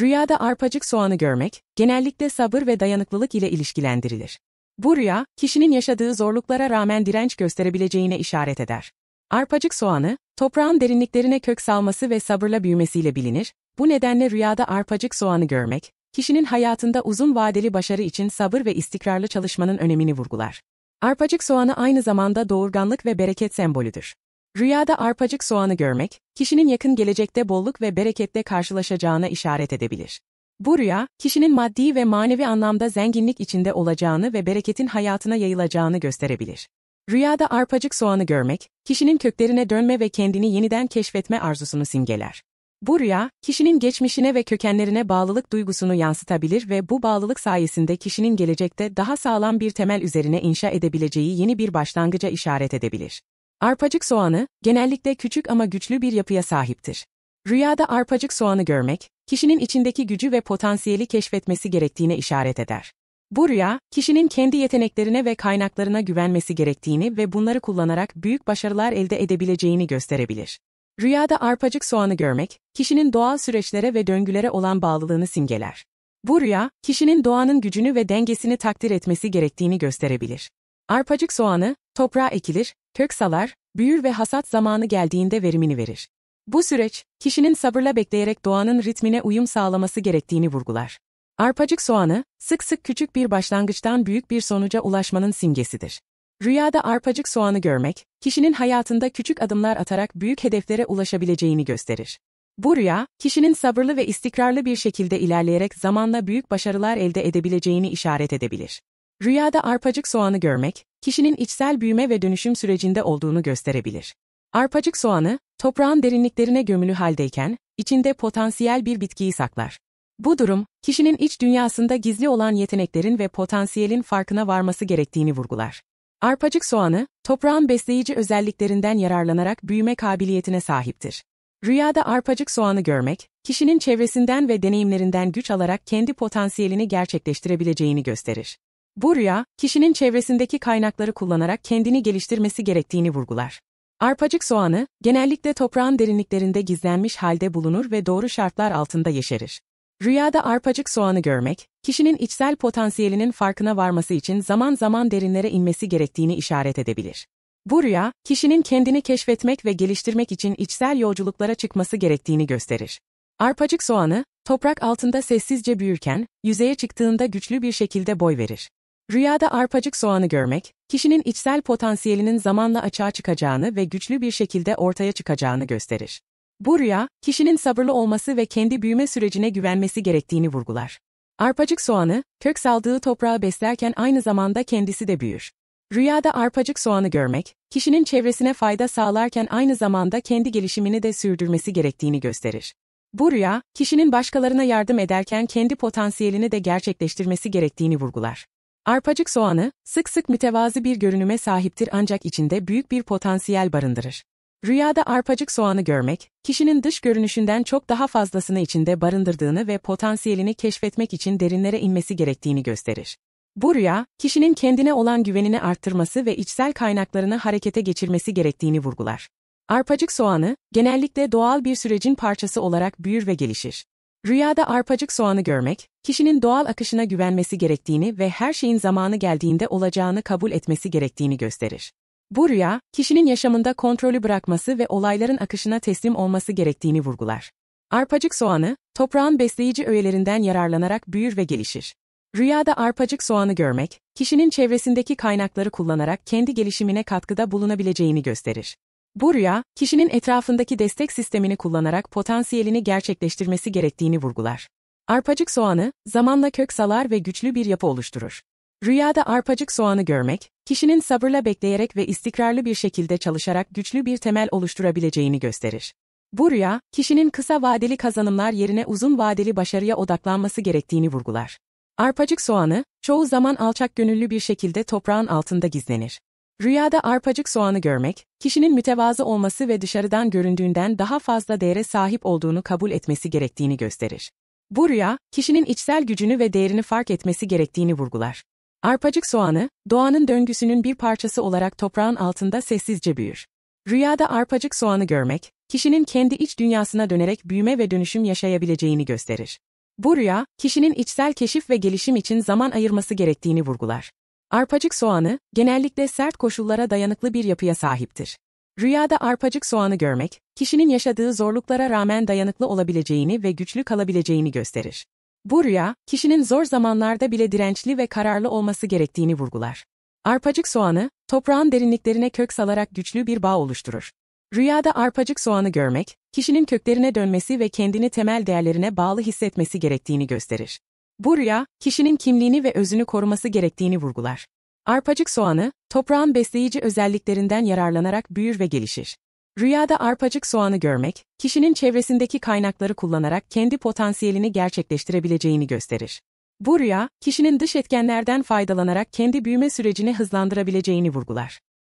Rüyada arpacık soğanı görmek, genellikle sabır ve dayanıklılık ile ilişkilendirilir. Bu rüya, kişinin yaşadığı zorluklara rağmen direnç gösterebileceğine işaret eder. Arpacık soğanı, toprağın derinliklerine kök salması ve sabırla büyümesiyle bilinir, bu nedenle rüyada arpacık soğanı görmek, kişinin hayatında uzun vadeli başarı için sabır ve istikrarlı çalışmanın önemini vurgular. Arpacık soğanı aynı zamanda doğurganlık ve bereket sembolüdür. Rüyada arpacık soğanı görmek, kişinin yakın gelecekte bolluk ve bereketle karşılaşacağına işaret edebilir. Bu rüya, kişinin maddi ve manevi anlamda zenginlik içinde olacağını ve bereketin hayatına yayılacağını gösterebilir. Rüyada arpacık soğanı görmek, kişinin köklerine dönme ve kendini yeniden keşfetme arzusunu simgeler. Bu rüya, kişinin geçmişine ve kökenlerine bağlılık duygusunu yansıtabilir ve bu bağlılık sayesinde kişinin gelecekte daha sağlam bir temel üzerine inşa edebileceği yeni bir başlangıca işaret edebilir. Arpacık soğanı, genellikle küçük ama güçlü bir yapıya sahiptir. Rüyada arpacık soğanı görmek, kişinin içindeki gücü ve potansiyeli keşfetmesi gerektiğine işaret eder. Bu rüya, kişinin kendi yeteneklerine ve kaynaklarına güvenmesi gerektiğini ve bunları kullanarak büyük başarılar elde edebileceğini gösterebilir. Rüyada arpacık soğanı görmek, kişinin doğal süreçlere ve döngülere olan bağlılığını simgeler. Bu rüya, kişinin doğanın gücünü ve dengesini takdir etmesi gerektiğini gösterebilir. Arpacık soğanı, Toprağa ekilir, kök salar, büyür ve hasat zamanı geldiğinde verimini verir. Bu süreç, kişinin sabırla bekleyerek doğanın ritmine uyum sağlaması gerektiğini vurgular. Arpacık soğanı, sık sık küçük bir başlangıçtan büyük bir sonuca ulaşmanın simgesidir. Rüyada arpacık soğanı görmek, kişinin hayatında küçük adımlar atarak büyük hedeflere ulaşabileceğini gösterir. Bu rüya, kişinin sabırlı ve istikrarlı bir şekilde ilerleyerek zamanla büyük başarılar elde edebileceğini işaret edebilir. Rüyada arpacık soğanı görmek, kişinin içsel büyüme ve dönüşüm sürecinde olduğunu gösterebilir. Arpacık soğanı, toprağın derinliklerine gömülü haldeyken, içinde potansiyel bir bitkiyi saklar. Bu durum, kişinin iç dünyasında gizli olan yeteneklerin ve potansiyelin farkına varması gerektiğini vurgular. Arpacık soğanı, toprağın besleyici özelliklerinden yararlanarak büyüme kabiliyetine sahiptir. Rüyada arpacık soğanı görmek, kişinin çevresinden ve deneyimlerinden güç alarak kendi potansiyelini gerçekleştirebileceğini gösterir. Bu rüya, kişinin çevresindeki kaynakları kullanarak kendini geliştirmesi gerektiğini vurgular. Arpacık soğanı, genellikle toprağın derinliklerinde gizlenmiş halde bulunur ve doğru şartlar altında yeşerir. Rüyada arpacık soğanı görmek, kişinin içsel potansiyelinin farkına varması için zaman zaman derinlere inmesi gerektiğini işaret edebilir. Bu rüya, kişinin kendini keşfetmek ve geliştirmek için içsel yolculuklara çıkması gerektiğini gösterir. Arpacık soğanı, toprak altında sessizce büyürken, yüzeye çıktığında güçlü bir şekilde boy verir. Rüyada arpacık soğanı görmek, kişinin içsel potansiyelinin zamanla açığa çıkacağını ve güçlü bir şekilde ortaya çıkacağını gösterir. Bu rüya, kişinin sabırlı olması ve kendi büyüme sürecine güvenmesi gerektiğini vurgular. Arpacık soğanı, kök saldığı toprağı beslerken aynı zamanda kendisi de büyür. Rüyada arpacık soğanı görmek, kişinin çevresine fayda sağlarken aynı zamanda kendi gelişimini de sürdürmesi gerektiğini gösterir. Bu rüya, kişinin başkalarına yardım ederken kendi potansiyelini de gerçekleştirmesi gerektiğini vurgular. Arpacık soğanı, sık sık mütevazi bir görünüme sahiptir ancak içinde büyük bir potansiyel barındırır. Rüyada arpacık soğanı görmek, kişinin dış görünüşünden çok daha fazlasını içinde barındırdığını ve potansiyelini keşfetmek için derinlere inmesi gerektiğini gösterir. Bu rüya, kişinin kendine olan güvenini arttırması ve içsel kaynaklarını harekete geçirmesi gerektiğini vurgular. Arpacık soğanı, genellikle doğal bir sürecin parçası olarak büyür ve gelişir. Rüyada arpacık soğanı görmek, kişinin doğal akışına güvenmesi gerektiğini ve her şeyin zamanı geldiğinde olacağını kabul etmesi gerektiğini gösterir. Bu rüya, kişinin yaşamında kontrolü bırakması ve olayların akışına teslim olması gerektiğini vurgular. Arpacık soğanı, toprağın besleyici öğelerinden yararlanarak büyür ve gelişir. Rüyada arpacık soğanı görmek, kişinin çevresindeki kaynakları kullanarak kendi gelişimine katkıda bulunabileceğini gösterir. Bu rüya, kişinin etrafındaki destek sistemini kullanarak potansiyelini gerçekleştirmesi gerektiğini vurgular. Arpacık soğanı, zamanla kök salar ve güçlü bir yapı oluşturur. Rüyada arpacık soğanı görmek, kişinin sabırla bekleyerek ve istikrarlı bir şekilde çalışarak güçlü bir temel oluşturabileceğini gösterir. Bu rüya, kişinin kısa vadeli kazanımlar yerine uzun vadeli başarıya odaklanması gerektiğini vurgular. Arpacık soğanı, çoğu zaman alçak gönüllü bir şekilde toprağın altında gizlenir. Rüyada arpacık soğanı görmek, kişinin mütevazı olması ve dışarıdan göründüğünden daha fazla değere sahip olduğunu kabul etmesi gerektiğini gösterir. Bu rüya, kişinin içsel gücünü ve değerini fark etmesi gerektiğini vurgular. Arpacık soğanı, doğanın döngüsünün bir parçası olarak toprağın altında sessizce büyür. Rüyada arpacık soğanı görmek, kişinin kendi iç dünyasına dönerek büyüme ve dönüşüm yaşayabileceğini gösterir. Bu rüya, kişinin içsel keşif ve gelişim için zaman ayırması gerektiğini vurgular. Arpacık soğanı, genellikle sert koşullara dayanıklı bir yapıya sahiptir. Rüyada arpacık soğanı görmek, kişinin yaşadığı zorluklara rağmen dayanıklı olabileceğini ve güçlü kalabileceğini gösterir. Bu rüya, kişinin zor zamanlarda bile dirençli ve kararlı olması gerektiğini vurgular. Arpacık soğanı, toprağın derinliklerine kök salarak güçlü bir bağ oluşturur. Rüyada arpacık soğanı görmek, kişinin köklerine dönmesi ve kendini temel değerlerine bağlı hissetmesi gerektiğini gösterir. Bu rüya kişinin kimliğini ve özünü koruması gerektiğini vurgular. Arpacık soğanı, toprağın besleyici özelliklerinden yararlanarak büyür ve gelişir. Rüyada arpacık soğanı görmek, kişinin çevresindeki kaynakları kullanarak kendi potansiyelini gerçekleştirebileceğini gösterir. Bu rüya, kişinin dış etkenlerden faydalanarak kendi büyüme sürecini hızlandırabileceğini vurgular.